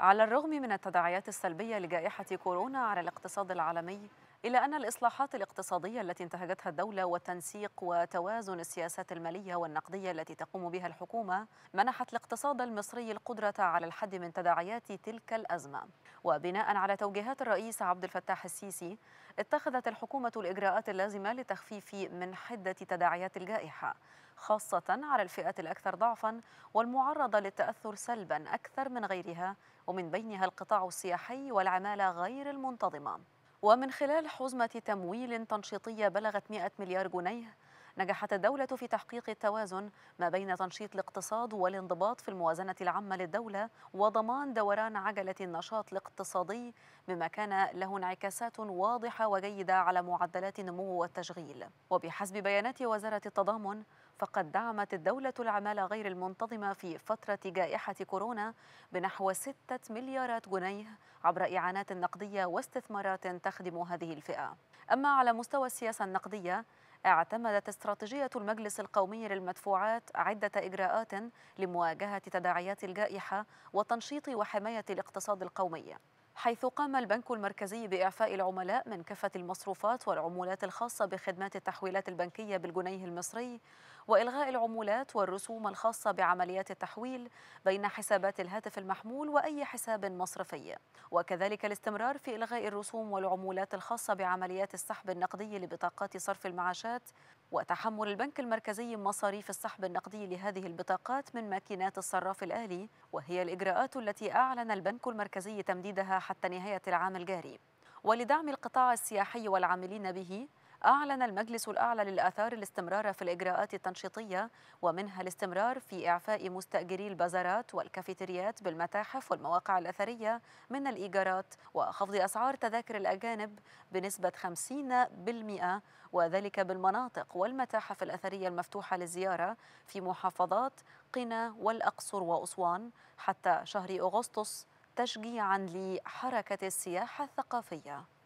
على الرغم من التداعيات السلبية لجائحة كورونا على الاقتصاد العالمي إلى أن الإصلاحات الاقتصادية التي انتهجتها الدولة والتنسيق وتوازن السياسات المالية والنقدية التي تقوم بها الحكومة منحت الاقتصاد المصري القدرة على الحد من تداعيات تلك الأزمة وبناء على توجيهات الرئيس عبد الفتاح السيسي اتخذت الحكومة الإجراءات اللازمة لتخفيف من حدة تداعيات الجائحة خاصة على الفئات الأكثر ضعفا والمعرضة للتأثر سلبا أكثر من غيرها ومن بينها القطاع السياحي والعمالة غير المنتظمة ومن خلال حزمة تمويل تنشيطية بلغت 100 مليار جنيه نجحت الدولة في تحقيق التوازن ما بين تنشيط الاقتصاد والانضباط في الموازنة العامة للدولة وضمان دوران عجلة النشاط الاقتصادي مما كان له انعكاسات واضحة وجيدة على معدلات النمو والتشغيل وبحسب بيانات وزارة التضامن فقد دعمت الدولة العمالة غير المنتظمة في فترة جائحة كورونا بنحو 6 مليارات جنيه عبر إعانات نقدية واستثمارات تخدم هذه الفئة أما على مستوى السياسة النقدية اعتمدت استراتيجية المجلس القومي للمدفوعات عدة إجراءات لمواجهة تداعيات الجائحة وتنشيط وحماية الاقتصاد القومي حيث قام البنك المركزي بإعفاء العملاء من كافة المصروفات والعمولات الخاصة بخدمات التحويلات البنكية بالجنيه المصري وإلغاء العمولات والرسوم الخاصة بعمليات التحويل بين حسابات الهاتف المحمول وأي حساب مصرفي وكذلك الاستمرار في إلغاء الرسوم والعمولات الخاصة بعمليات السحب النقدي لبطاقات صرف المعاشات وتحمل البنك المركزي مصاريف السحب النقدي لهذه البطاقات من ماكينات الصراف الآلي وهي الإجراءات التي أعلن البنك المركزي تمديدها حتى نهاية العام الجاري ولدعم القطاع السياحي والعاملين به أعلن المجلس الأعلى للآثار الاستمرار في الإجراءات التنشيطية ومنها الاستمرار في إعفاء مستأجري البازارات والكافيتريات بالمتاحف والمواقع الأثرية من الإيجارات وخفض أسعار تذاكر الأجانب بنسبة 50% وذلك بالمناطق والمتاحف الأثرية المفتوحة للزيارة في محافظات قنا والأقصر وأسوان حتى شهر أغسطس تشجيعا لحركة السياحة الثقافية